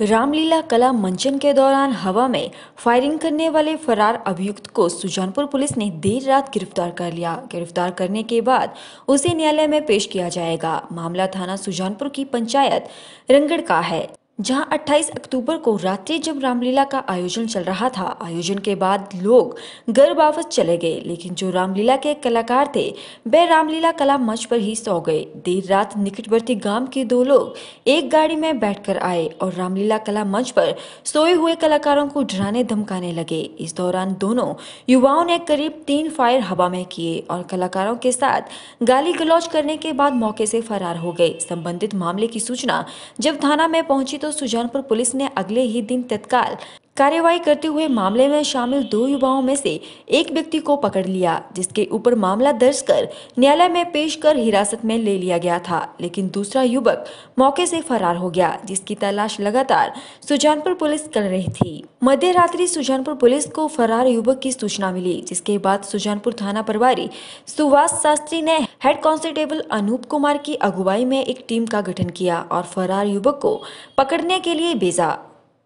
रामलीला कला मंचन के दौरान हवा में फायरिंग करने वाले फरार अभियुक्त को सुजानपुर पुलिस ने देर रात गिरफ्तार कर लिया गिरफ्तार करने के बाद उसे न्यायालय में पेश किया जाएगा मामला थाना सुजानपुर की पंचायत रंगड़ का है जहां 28 अक्टूबर को रात्रि जब रामलीला का आयोजन चल रहा था आयोजन के बाद लोग घर वापस चले गए लेकिन जो रामलीला के कलाकार थे वे रामलीला कला मंच पर ही सो गए देर रात निकटवर्ती गांव के दो लोग एक गाड़ी में बैठकर आए और रामलीला कला मंच पर सोए हुए कलाकारों को डराने धमकाने लगे इस दौरान दोनों युवाओं ने करीब तीन फायर हवा में किए और कलाकारों के साथ गाली गलौज करने के बाद मौके से फरार हो गए संबंधित मामले की सूचना जब थाना में पहुंची तो तो सुजानपुर पुलिस ने अगले ही दिन तत्काल कार्यवाही करते हुए मामले में शामिल दो युवाओं में से एक व्यक्ति को पकड़ लिया जिसके ऊपर मामला दर्ज कर न्यायालय में पेश कर हिरासत में ले लिया गया था लेकिन दूसरा युवक मौके से फरार हो गया जिसकी तलाश लगातार सुजानपुर पुलिस कर रही थी मध्य रात्रि सुजानपुर पुलिस को फरार युवक की सूचना मिली जिसके बाद सुजानपुर थाना प्रभारी सुभाष शास्त्री ने हेड कांस्टेबल अनूप कुमार की अगुवाई में एक टीम का गठन किया और फरार युवक को पकड़ने के लिए भेजा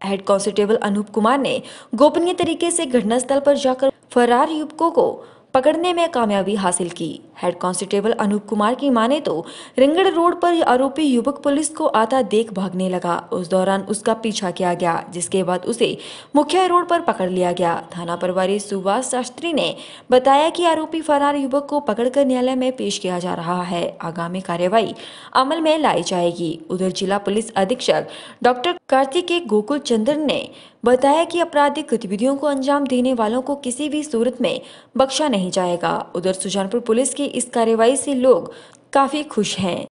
हेड कांस्टेबल अनूप कुमार ने गोपनीय तरीके से घटनास्थल पर जाकर फरार युवकों को पकड़ने में कामयाबी हासिल की हेड कांस्टेबल अनूप कुमार की माने तो रिंगड़ रोड पर आरोपी युवक पुलिस को आता देख भागने लगा उस दौरान उसका पीछा किया गया जिसके बाद उसे मुख्य रोड पर पकड़ लिया गया थाना प्रभारी सुभाष शास्त्री ने बताया कि आरोपी फरार युवक को पकड़कर न्यायालय में पेश किया जा रहा है आगामी कार्यवाही अमल में लाई जाएगी उधर जिला पुलिस अधीक्षक डॉक्टर कार्तिक गोकुल चंद्र ने बताया की आपराधिक गतिविधियों को अंजाम देने वालों को किसी भी सूरत में बख्शा नहीं नहीं जाएगा उधर सुजानपुर पुलिस की इस कार्रवाई से लोग काफ़ी खुश हैं